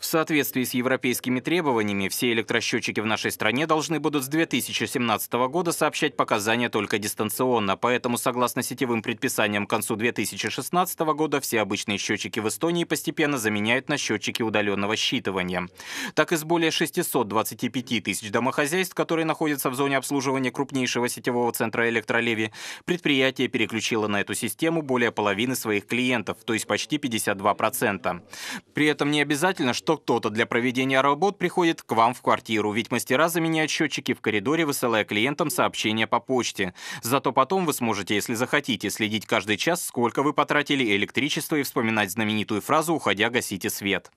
В соответствии с европейскими требованиями, все электросчетчики в нашей стране должны будут с 2017 года сообщать показания только дистанционно, поэтому, согласно сетевым предписаниям, к концу 2016 года все обычные счетчики в Эстонии постепенно заменяют на счетчики удаленного считывания. Так, из более 625 тысяч домохозяйств, которые находятся в зоне обслуживания крупнейшего сетевого центра электролеви, предприятие переключило на эту систему более половины своих клиентов, то есть почти 52 62%. При этом не обязательно, что кто-то для проведения работ приходит к вам в квартиру, ведь мастера заменяют счетчики в коридоре, высылая клиентам сообщения по почте. Зато потом вы сможете, если захотите, следить каждый час, сколько вы потратили электричество и вспоминать знаменитую фразу «Уходя, гасите свет».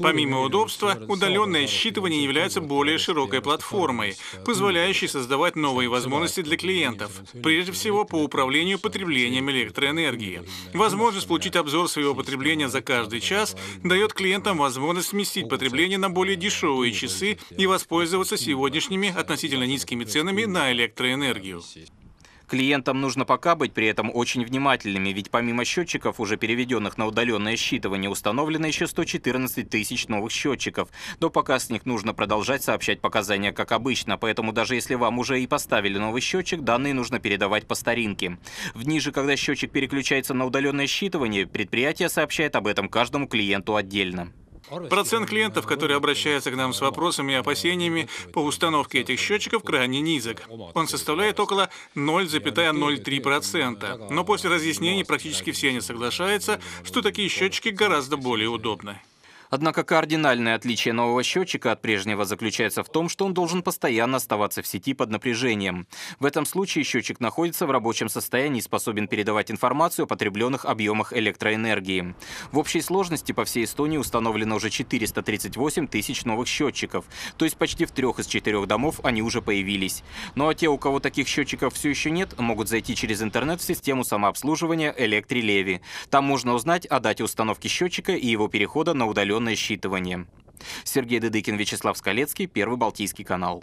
Помимо удобства, удаленное считывание является более широкой платформой, э, позволяющей создавать новые возможности для клиентов, прежде всего по управлению потреблением электроэнергии. Возможность получить обзор своего потребления за каждый час дает клиентам возможность сместить потребление на более дешевые часы и воспользоваться сегодняшними относительно низкими ценами на электроэнергию. Клиентам нужно пока быть при этом очень внимательными, ведь помимо счетчиков, уже переведенных на удаленное считывание, установлено еще 114 тысяч новых счетчиков. Но пока с них нужно продолжать сообщать показания как обычно, поэтому даже если вам уже и поставили новый счетчик, данные нужно передавать по старинке. В же, когда счетчик переключается на удаленное считывание, предприятие сообщает об этом каждому клиенту отдельно. Процент клиентов, которые обращаются к нам с вопросами и опасениями по установке этих счетчиков, крайне низок. Он составляет около 0,03%. Но после разъяснений практически все они соглашаются, что такие счетчики гораздо более удобны. Однако кардинальное отличие нового счетчика от прежнего заключается в том, что он должен постоянно оставаться в сети под напряжением. В этом случае счетчик находится в рабочем состоянии и способен передавать информацию о потребленных объемах электроэнергии. В общей сложности по всей Эстонии установлено уже 438 тысяч новых счетчиков, то есть почти в трех из четырех домов они уже появились. Ну а те, у кого таких счетчиков все еще нет, могут зайти через интернет в систему самообслуживания «Электрилеви». Там можно узнать о дате установки счетчика и его перехода на удаленную удаленное считывание. Сергей Дедыкин, Вячеслав Скалецкий, Первый Балтийский канал.